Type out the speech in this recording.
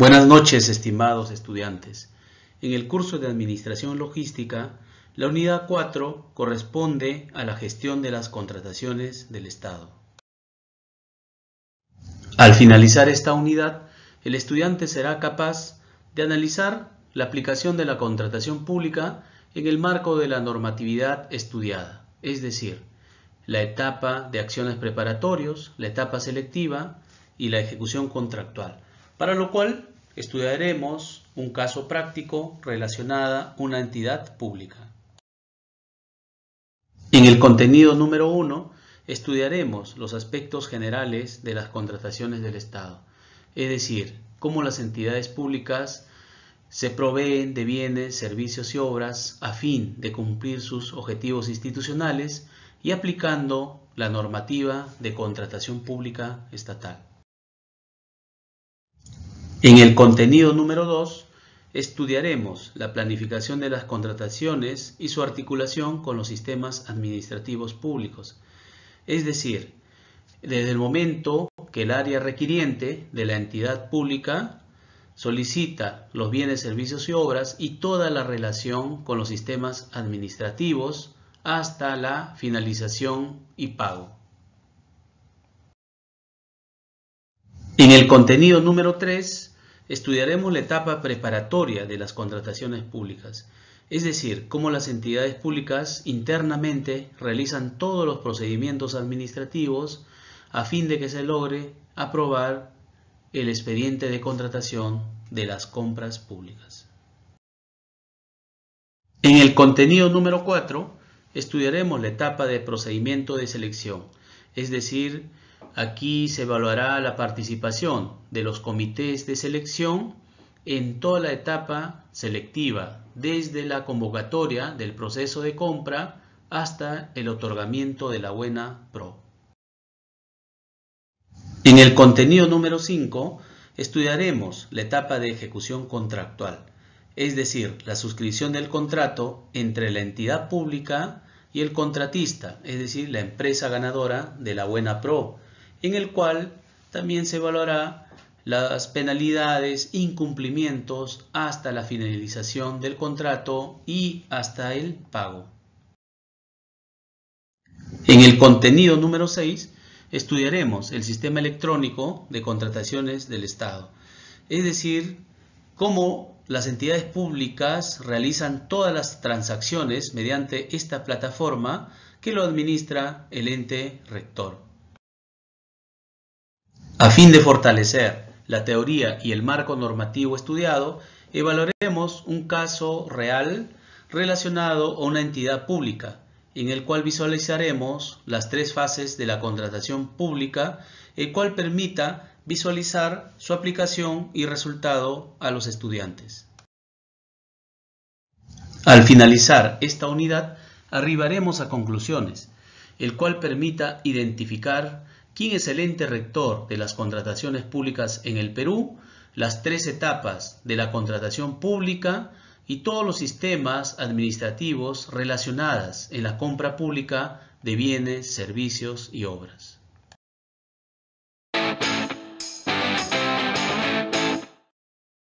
Buenas noches, estimados estudiantes. En el curso de Administración Logística, la unidad 4 corresponde a la gestión de las contrataciones del Estado. Al finalizar esta unidad, el estudiante será capaz de analizar la aplicación de la contratación pública en el marco de la normatividad estudiada, es decir, la etapa de acciones preparatorias, la etapa selectiva y la ejecución contractual para lo cual estudiaremos un caso práctico relacionada una entidad pública. En el contenido número uno estudiaremos los aspectos generales de las contrataciones del Estado, es decir, cómo las entidades públicas se proveen de bienes, servicios y obras a fin de cumplir sus objetivos institucionales y aplicando la normativa de contratación pública estatal. En el contenido número 2 estudiaremos la planificación de las contrataciones y su articulación con los sistemas administrativos públicos. Es decir, desde el momento que el área requiriente de la entidad pública solicita los bienes, servicios y obras y toda la relación con los sistemas administrativos hasta la finalización y pago. En el contenido número 3 estudiaremos la etapa preparatoria de las contrataciones públicas, es decir, cómo las entidades públicas internamente realizan todos los procedimientos administrativos a fin de que se logre aprobar el expediente de contratación de las compras públicas. En el contenido número 4 estudiaremos la etapa de procedimiento de selección, es decir, Aquí se evaluará la participación de los comités de selección en toda la etapa selectiva, desde la convocatoria del proceso de compra hasta el otorgamiento de la buena pro. En el contenido número 5 estudiaremos la etapa de ejecución contractual, es decir, la suscripción del contrato entre la entidad pública y el contratista, es decir, la empresa ganadora de la buena pro, en el cual también se evaluará las penalidades, incumplimientos hasta la finalización del contrato y hasta el pago. En el contenido número 6 estudiaremos el sistema electrónico de contrataciones del Estado, es decir, cómo las entidades públicas realizan todas las transacciones mediante esta plataforma que lo administra el ente rector. A fin de fortalecer la teoría y el marco normativo estudiado, evaluaremos un caso real relacionado a una entidad pública, en el cual visualizaremos las tres fases de la contratación pública, el cual permita visualizar su aplicación y resultado a los estudiantes. Al finalizar esta unidad, arribaremos a conclusiones, el cual permita identificar ¿Quién es el ente rector de las contrataciones públicas en el Perú? Las tres etapas de la contratación pública y todos los sistemas administrativos relacionados en la compra pública de bienes, servicios y obras.